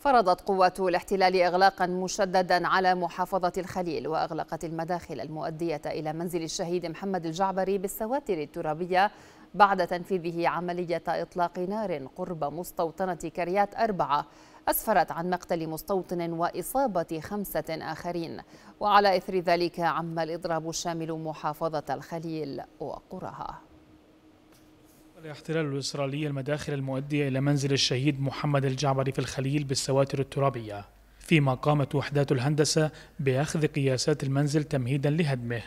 فرضت قوات الاحتلال إغلاقا مشددا على محافظة الخليل وأغلقت المداخل المؤدية إلى منزل الشهيد محمد الجعبري بالسواتر الترابية بعد تنفيذه عملية إطلاق نار قرب مستوطنة كريات أربعة أسفرت عن مقتل مستوطن وإصابة خمسة آخرين وعلى إثر ذلك عم الإضراب الشامل محافظة الخليل وقرها الاحتلال الإسرائيلي المداخل المؤدية إلى منزل الشهيد محمد الجعبري في الخليل بالسواتر الترابية فيما قامت وحدات الهندسة بأخذ قياسات المنزل تمهيدا لهدمه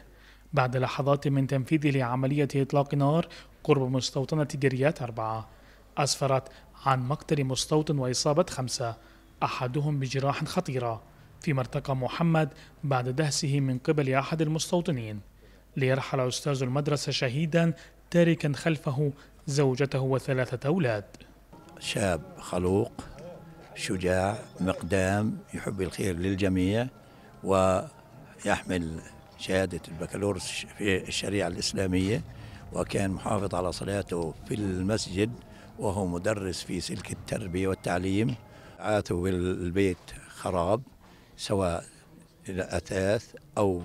بعد لحظات من تنفيذه لعملية إطلاق نار قرب مستوطنة ديريات أربعة أسفرت عن مقتل مستوطن وإصابة خمسة أحدهم بجراح خطيرة فيما ارتقى محمد بعد دهسه من قبل أحد المستوطنين ليرحل أستاذ المدرسة شهيدا تاركا خلفه زوجته وثلاثة أولاد شاب خلوق شجاع مقدام يحب الخير للجميع ويحمل شهادة البكالوريوس في الشريعة الإسلامية وكان محافظ على صلاته في المسجد وهو مدرس في سلك التربية والتعليم عاته البيت خراب سواء أثاث أو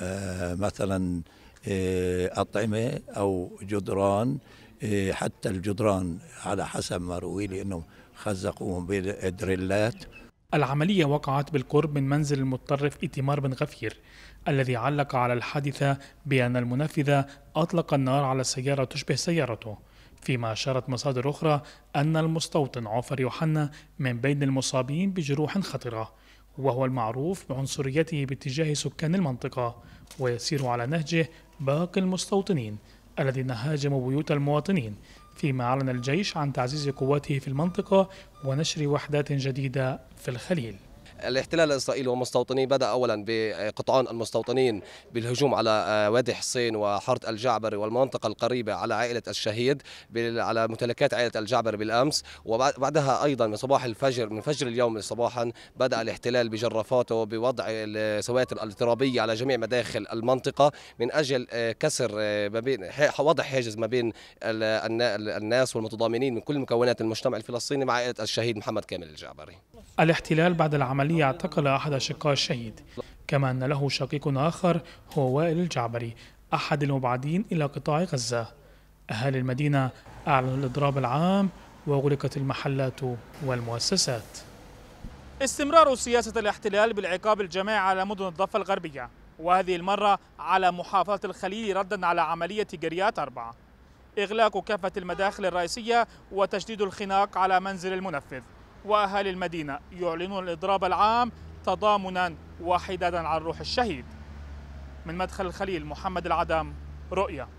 آه، مثلا آه، أطعمة أو جدران إيه، حتى الجدران على حسب ما روي لي انهم خزقوهم بدريلات العملية وقعت بالقرب من منزل المتطرف إتمار بن غفير الذي علق على الحادثة بأن المنفذ أطلق النار على سيارة تشبه سيارته فيما أشارت مصادر أخرى أن المستوطن عوفر يوحنا من بين المصابين بجروح خطرة وهو المعروف بعنصريته باتجاه سكان المنطقة ويسير على نهجه باقي المستوطنين الذين هاجموا بيوت المواطنين فيما أعلن الجيش عن تعزيز قواته في المنطقة ونشر وحدات جديدة في الخليل الاحتلال الإسرائيلي ومستوطنيه بدأ أولا بقطعان المستوطنين بالهجوم على آه، وادي حصين وحارة الجعبر والمنطقة القريبة على عائلة الشهيد على ممتلكات عائلة الجعبر بالأمس وبعدها أيضا من صباح الفجر من فجر اليوم صباحا بدأ الاحتلال بجرافاته بوضع السواتر الاضطرابية على جميع مداخل المنطقة من أجل آه، كسر آه، ما بين وضع حاجز ما بين الناس والمتضامنين من كل مكونات المجتمع الفلسطيني مع عائلة الشهيد محمد كامل الجعبري الاحتلال بعد العمل العملية اعتقل أحد أشقاء الشهيد كما أن له شقيق آخر هو وائل الجعبري أحد المبعدين إلى قطاع غزة أهالي المدينة أعلنوا الإضراب العام وغلقت المحلات والمؤسسات استمرار سياسة الاحتلال بالعقاب الجماعي على مدن الضفة الغربية وهذه المرة على محافظة الخليل ردا على عملية جريات أربعة إغلاق كافة المداخل الرئيسية وتشديد الخناق على منزل المنفذ وأهالي المدينة يعلنون الإضراب العام تضامنا وحدادا عن روح الشهيد من مدخل الخليل محمد العدم رؤيا